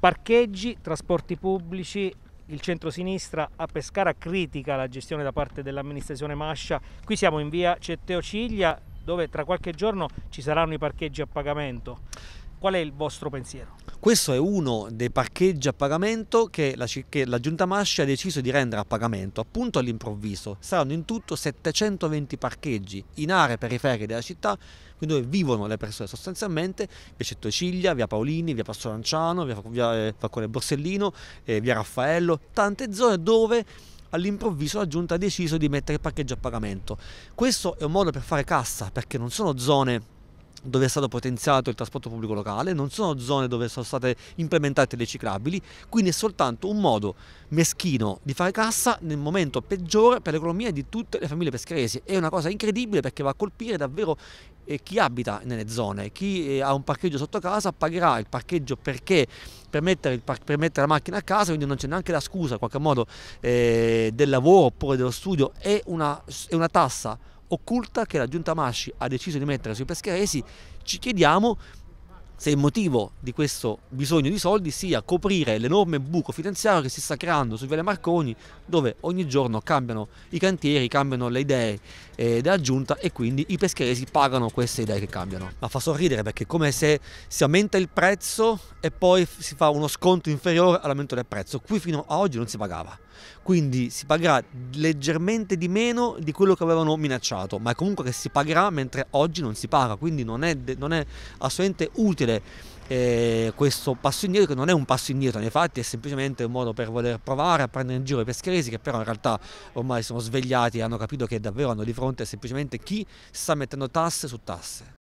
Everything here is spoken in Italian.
Parcheggi, trasporti pubblici, il centro-sinistra a Pescara critica la gestione da parte dell'amministrazione Mascia. Qui siamo in via Cetteo Ciglia dove tra qualche giorno ci saranno i parcheggi a pagamento. Qual è il vostro pensiero? Questo è uno dei parcheggi a pagamento che la, che la Giunta Masci ha deciso di rendere a pagamento, appunto all'improvviso. Saranno in tutto 720 parcheggi in aree periferiche della città, quindi dove vivono le persone sostanzialmente, via Cettociglia, via Paolini, via Passo Lanciano, via, via eh, Falcone Borsellino, eh, via Raffaello, tante zone dove all'improvviso la giunta ha deciso di mettere il parcheggio a pagamento. Questo è un modo per fare cassa perché non sono zone dove è stato potenziato il trasporto pubblico locale, non sono zone dove sono state implementate le ciclabili, quindi è soltanto un modo meschino di fare cassa nel momento peggiore per l'economia di tutte le famiglie pescheresi. È una cosa incredibile perché va a colpire davvero eh, chi abita nelle zone, chi eh, ha un parcheggio sotto casa pagherà il parcheggio perché per mettere, par per mettere la macchina a casa, quindi non c'è neanche la scusa in qualche modo eh, del lavoro oppure dello studio, è una, è una tassa occulta che la giunta Masci ha deciso di mettere sui pescheresi, ci chiediamo se il motivo di questo bisogno di soldi sia coprire l'enorme buco finanziario che si sta creando su Viale Marconi, dove ogni giorno cambiano i cantieri, cambiano le idee eh, della giunta e quindi i peschesi pagano queste idee che cambiano. Ma fa sorridere perché è come se si aumenta il prezzo e poi si fa uno sconto inferiore all'aumento del prezzo. Qui fino a oggi non si pagava, quindi si pagherà leggermente di meno di quello che avevano minacciato, ma è comunque che si pagherà mentre oggi non si paga, quindi non è, non è assolutamente utile vedere eh, questo passo indietro che non è un passo indietro nei fatti è semplicemente un modo per voler provare a prendere in giro i pescheresi che però in realtà ormai sono svegliati e hanno capito che davvero hanno di fronte semplicemente chi sta mettendo tasse su tasse.